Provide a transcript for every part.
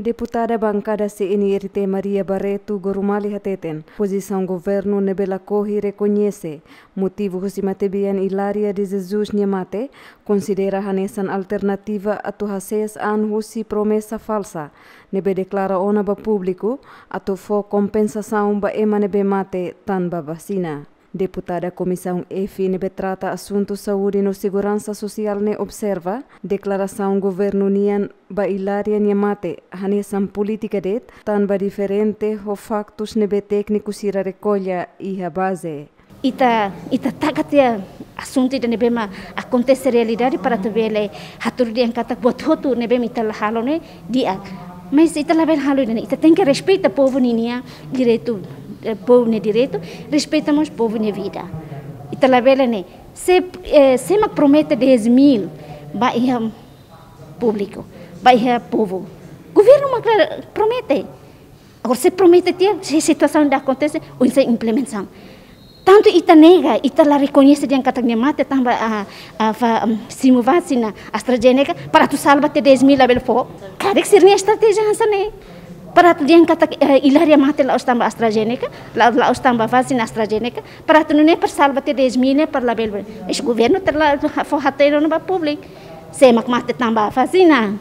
Deputada bancada CNRT Maria Barreto Gorumali Hateten, posição governo Nebela Corri reconhece motivo matebian Hilaria de Jesus Niamate considera hanesan alternativa a Tuhases an Husi promessa falsa. Nebe declara ona ba público a fo compensação ba ema nebe mate tan ba vacina. Deputada Comissão EFIN Betrata Assuntos Saúde no Segurança Social ne observa declaração governo nian ba Hilaria Niamate hanesan política det tan ba diferente ho factos nebe técnico sira recolha e a base. Ita, ita takatia assunto da nebema acontece realidade para tu vele hatur dia kata buat hotu nebema ita halone dia mas ita label halu ita tem que respeita povo ninia direito Eh, povo ne direito, respeitamos o povo na vida. E talabela, né? Se, eh, se me promete 10 mil, vai público, vai povo. O governo promete. Agora, se promete ter, se a situação ainda acontece, ou se é implementação. Tanto ita nega, ita la reconhece de ancatagna mate, tamba a, a, a se vacina AstraZeneca, para tu salva te 10 mil, abel fo. Cara, que seria a estratégia, né? para eh, tu yang kata ilaria mate la ostamba AstraZeneca, la la ostamba vacina AstraZeneca, para tu ne per salva te 10 mil per la bel. Es governo ter la forrateiro no público. se que mate tamba vacina.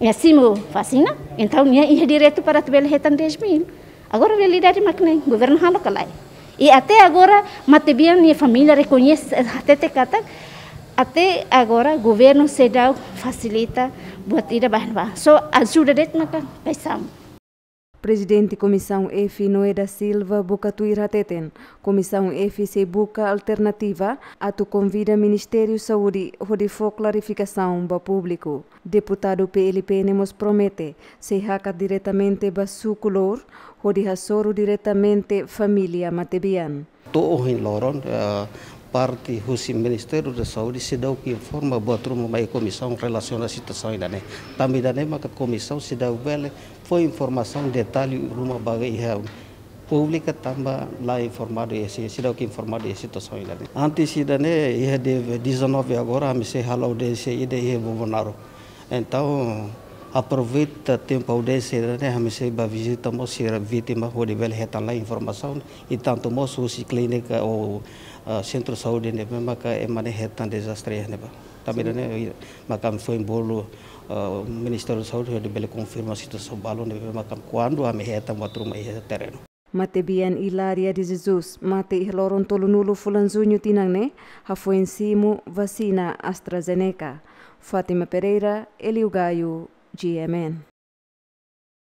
E assim vacina, então ia ir direto para tu bel retan 10 mil. Agora realidade macne, governo halo calai. E até agora mate bem minha família reconhece até te kata até agora o governo se federal facilita buat ida bahan bah. So ajuda det maka paisam. Presidente Comissão F Noeda Silva Bocatuira Teten, Comissão F Buca Alternativa, ato convida Ministério Saúde rodifou clarificação para público. Deputado PLP Nemos promete se raca diretamente color, suculor, rodi diretamente família matebian. Tuohin loron, eh, parte o Ministério da Saúde se deu que forma botar uma comissão relacionada à situação ainda né. Também da né? mesma comissão se deu bem foi informação detalhe uma bagagem pública também lá informado esse assim, se deu que informado a situação ainda né? Antes da né, de 19 agora a se halou se e de Bolsonaro. Então Aproveita tempo audiência, né, receba visita, moço vítima, ou de velho retan lá informação, e tanto moço se clínica ou uh, centro de saúde, né, mesmo que é mané retan desastre, né, também, tá né, macam foi em bolo, ah, o Ministério da Saúde, de velho confirma a situação balão, né, quando a me retan, o outro é terreno. Matebian Ilaria de Jesus, mate iloron tolunulo fulanzunho tinangne, hafuensimu vacina AstraZeneca. Fátima Pereira, Eliugaio. Gaio, GMN.